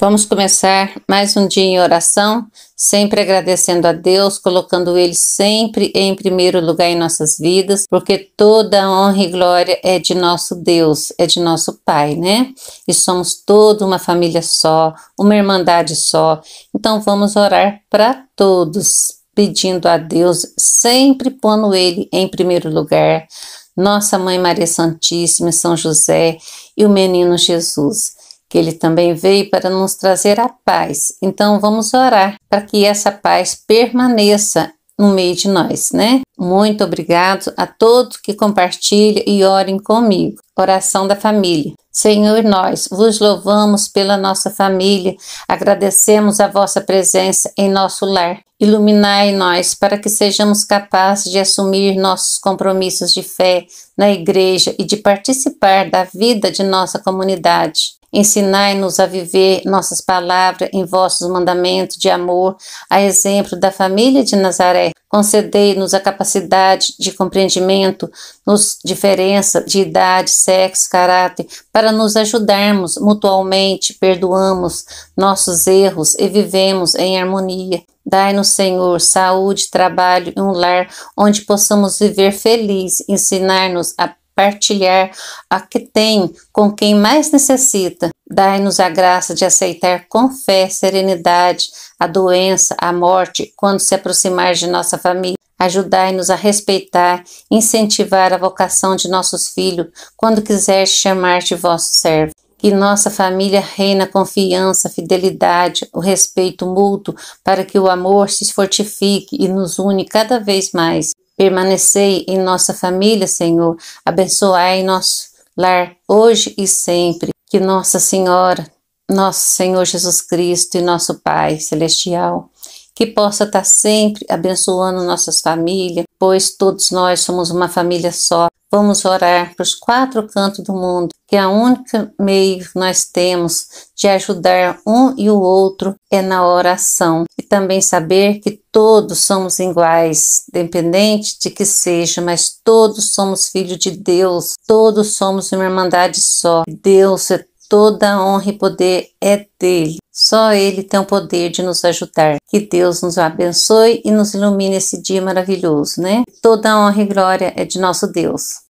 Vamos começar mais um dia em oração, sempre agradecendo a Deus, colocando Ele sempre em primeiro lugar em nossas vidas, porque toda a honra e glória é de nosso Deus, é de nosso Pai, né? E somos toda uma família só, uma irmandade só. Então vamos orar para todos, pedindo a Deus, sempre pondo Ele em primeiro lugar, Nossa Mãe Maria Santíssima, São José e o menino Jesus que ele também veio para nos trazer a paz. Então vamos orar para que essa paz permaneça no meio de nós, né? Muito obrigado a todos que compartilham e orem comigo. Oração da família. Senhor, nós vos louvamos pela nossa família, agradecemos a vossa presença em nosso lar. Iluminai nós para que sejamos capazes de assumir nossos compromissos de fé na igreja e de participar da vida de nossa comunidade. Ensinai-nos a viver nossas palavras em vossos mandamentos de amor, a exemplo da família de Nazaré. Concedei-nos a capacidade de compreendimento nos diferenças de idade, sexo, caráter, para nos ajudarmos mutualmente, perdoamos nossos erros e vivemos em harmonia. Dai-nos, Senhor, saúde, trabalho e um lar onde possamos viver feliz. Ensinar-nos a partilhar a que tem com quem mais necessita. Dai-nos a graça de aceitar com fé, serenidade, a doença, a morte, quando se aproximar de nossa família. Ajudai-nos a respeitar, incentivar a vocação de nossos filhos, quando quiser chamar de vosso servo. Que nossa família reina confiança, fidelidade, o respeito mútuo, para que o amor se fortifique e nos une cada vez mais. Permanecei em nossa família, Senhor. Abençoai nosso lar hoje e sempre. Que Nossa Senhora, nosso Senhor Jesus Cristo e nosso Pai Celestial que possa estar tá sempre abençoando nossas famílias, pois todos nós somos uma família só. Vamos orar para os quatro cantos do mundo, que a é única meio que nós temos de ajudar um e o outro é na oração. E também saber que todos somos iguais, independente de que seja, mas todos somos filhos de Deus, todos somos uma irmandade só. Deus é Toda a honra e poder é dele. Só ele tem o poder de nos ajudar. Que Deus nos abençoe e nos ilumine esse dia maravilhoso, né? Toda a honra e glória é de nosso Deus.